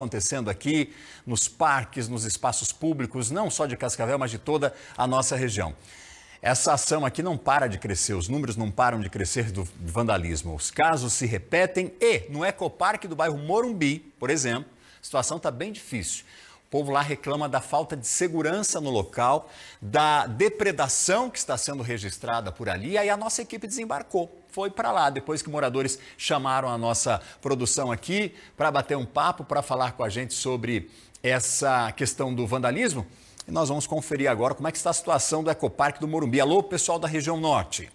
acontecendo aqui nos parques, nos espaços públicos, não só de Cascavel, mas de toda a nossa região. Essa ação aqui não para de crescer, os números não param de crescer do vandalismo. Os casos se repetem e no ecoparque do bairro Morumbi, por exemplo, a situação está bem difícil. O povo lá reclama da falta de segurança no local, da depredação que está sendo registrada por ali. E aí a nossa equipe desembarcou, foi para lá. Depois que moradores chamaram a nossa produção aqui para bater um papo, para falar com a gente sobre essa questão do vandalismo. E nós vamos conferir agora como é que está a situação do Ecoparque do Morumbi. Alô, pessoal da região norte.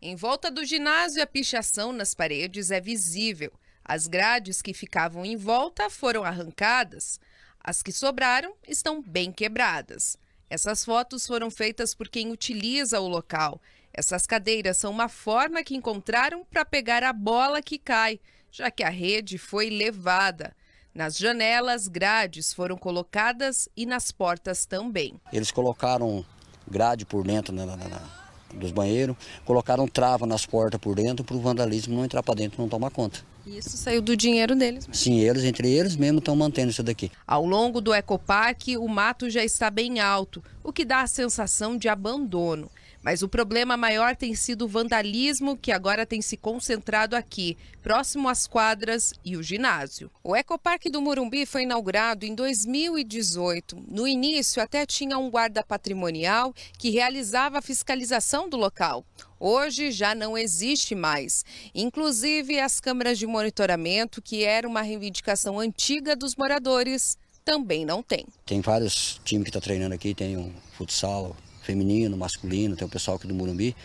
Em volta do ginásio, a pichação nas paredes é visível. As grades que ficavam em volta foram arrancadas, as que sobraram estão bem quebradas. Essas fotos foram feitas por quem utiliza o local. Essas cadeiras são uma forma que encontraram para pegar a bola que cai, já que a rede foi levada. Nas janelas, grades foram colocadas e nas portas também. Eles colocaram grade por dentro né, na, na, na, dos banheiros, colocaram trava nas portas por dentro para o vandalismo não entrar para dentro, não tomar conta. Isso saiu do dinheiro deles mesmo. Né? Sim, eles, entre eles mesmo, estão mantendo isso daqui. Ao longo do ecoparque, o mato já está bem alto, o que dá a sensação de abandono. Mas o problema maior tem sido o vandalismo que agora tem se concentrado aqui, próximo às quadras e o ginásio. O Ecoparque do Murumbi foi inaugurado em 2018. No início, até tinha um guarda patrimonial que realizava a fiscalização do local. Hoje já não existe mais. Inclusive, as câmeras de monitoramento, que era uma reivindicação antiga dos moradores, também não tem. Tem vários times que estão tá treinando aqui, tem um futsal, feminino, masculino, tem o pessoal aqui do Murumbi,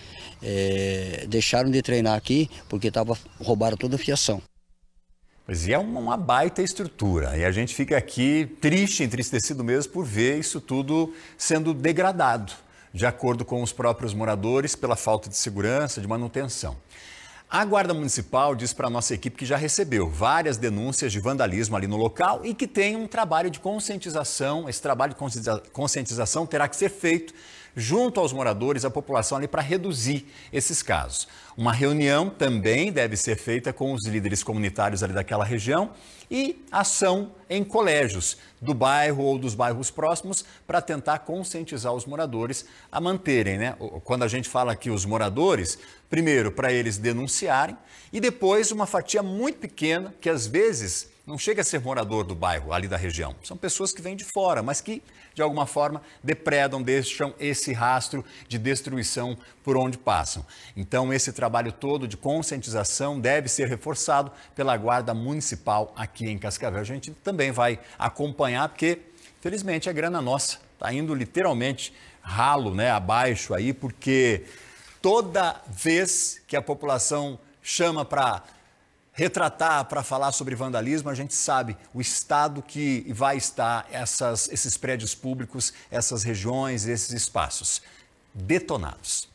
é, deixaram de treinar aqui porque tava, roubaram toda a fiação. Pois é, uma baita estrutura. E a gente fica aqui triste, entristecido mesmo, por ver isso tudo sendo degradado, de acordo com os próprios moradores, pela falta de segurança, de manutenção. A Guarda Municipal diz para a nossa equipe que já recebeu várias denúncias de vandalismo ali no local e que tem um trabalho de conscientização. Esse trabalho de conscientização terá que ser feito junto aos moradores, a população ali para reduzir esses casos. Uma reunião também deve ser feita com os líderes comunitários ali daquela região e ação em colégios do bairro ou dos bairros próximos para tentar conscientizar os moradores a manterem, né? Quando a gente fala aqui os moradores, primeiro para eles denunciarem e depois uma fatia muito pequena que às vezes não chega a ser morador do bairro, ali da região. São pessoas que vêm de fora, mas que, de alguma forma, depredam, deixam esse rastro de destruição por onde passam. Então, esse trabalho todo de conscientização deve ser reforçado pela Guarda Municipal aqui em Cascavel. A gente também vai acompanhar, porque, felizmente, a é grana nossa. Está indo literalmente ralo, né, abaixo aí, porque toda vez que a população chama para retratar para falar sobre vandalismo, a gente sabe o estado que vai estar essas, esses prédios públicos, essas regiões, esses espaços detonados.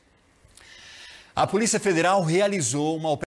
A Polícia Federal realizou uma operação